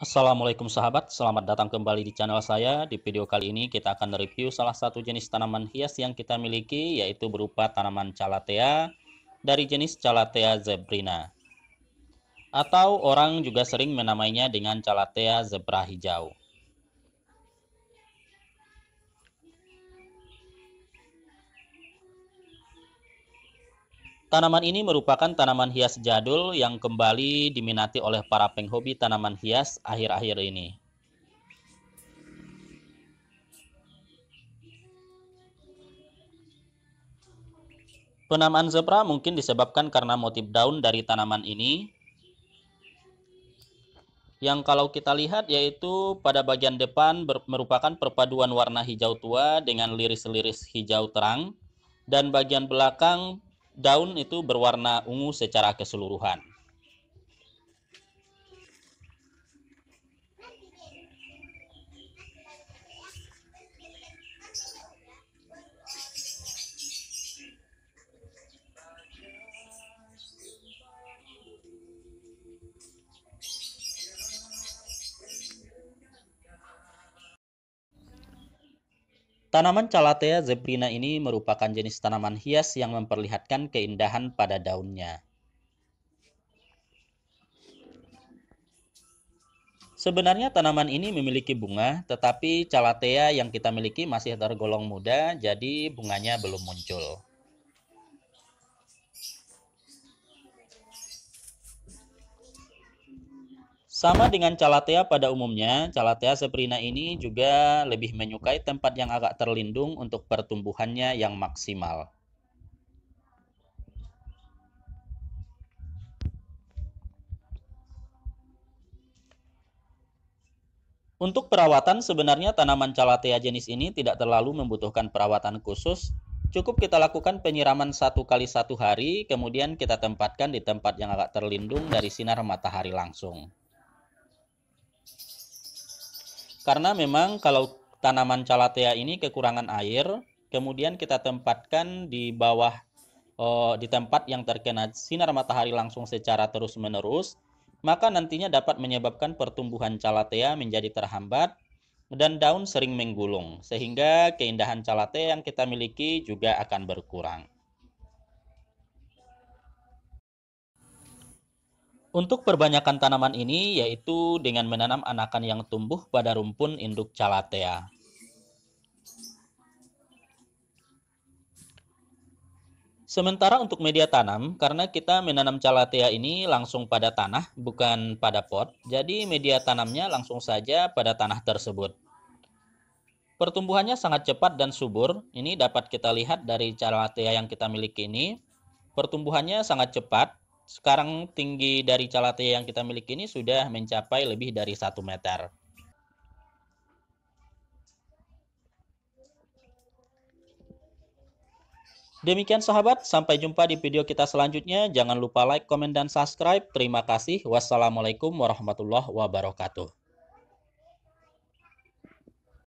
Assalamualaikum sahabat, selamat datang kembali di channel saya. Di video kali ini kita akan review salah satu jenis tanaman hias yang kita miliki yaitu berupa tanaman calathea dari jenis calathea zebrina. Atau orang juga sering menamainya dengan calathea zebra hijau. Tanaman ini merupakan tanaman hias jadul yang kembali diminati oleh para penghobi tanaman hias akhir-akhir ini. Penamaan zebra mungkin disebabkan karena motif daun dari tanaman ini yang kalau kita lihat yaitu pada bagian depan merupakan perpaduan warna hijau tua dengan liris-liris hijau terang dan bagian belakang daun itu berwarna ungu secara keseluruhan. Tanaman Calathea zebrina ini merupakan jenis tanaman hias yang memperlihatkan keindahan pada daunnya. Sebenarnya tanaman ini memiliki bunga, tetapi Calathea yang kita miliki masih tergolong muda, jadi bunganya belum muncul. Sama dengan calathea pada umumnya, calathea seprina ini juga lebih menyukai tempat yang agak terlindung untuk pertumbuhannya yang maksimal. Untuk perawatan sebenarnya tanaman calathea jenis ini tidak terlalu membutuhkan perawatan khusus, cukup kita lakukan penyiraman satu kali satu hari, kemudian kita tempatkan di tempat yang agak terlindung dari sinar matahari langsung. Karena memang kalau tanaman calathea ini kekurangan air, kemudian kita tempatkan di bawah oh, di tempat yang terkena sinar matahari langsung secara terus-menerus, maka nantinya dapat menyebabkan pertumbuhan calathea menjadi terhambat dan daun sering menggulung, sehingga keindahan calathea yang kita miliki juga akan berkurang. Untuk perbanyakan tanaman ini yaitu dengan menanam anakan yang tumbuh pada rumpun induk calathea. Sementara untuk media tanam, karena kita menanam calathea ini langsung pada tanah, bukan pada pot, jadi media tanamnya langsung saja pada tanah tersebut. Pertumbuhannya sangat cepat dan subur, ini dapat kita lihat dari calathea yang kita miliki ini. Pertumbuhannya sangat cepat, sekarang tinggi dari calate yang kita miliki ini sudah mencapai lebih dari satu meter. Demikian sahabat, sampai jumpa di video kita selanjutnya. Jangan lupa like, komen, dan subscribe. Terima kasih. Wassalamualaikum warahmatullahi wabarakatuh.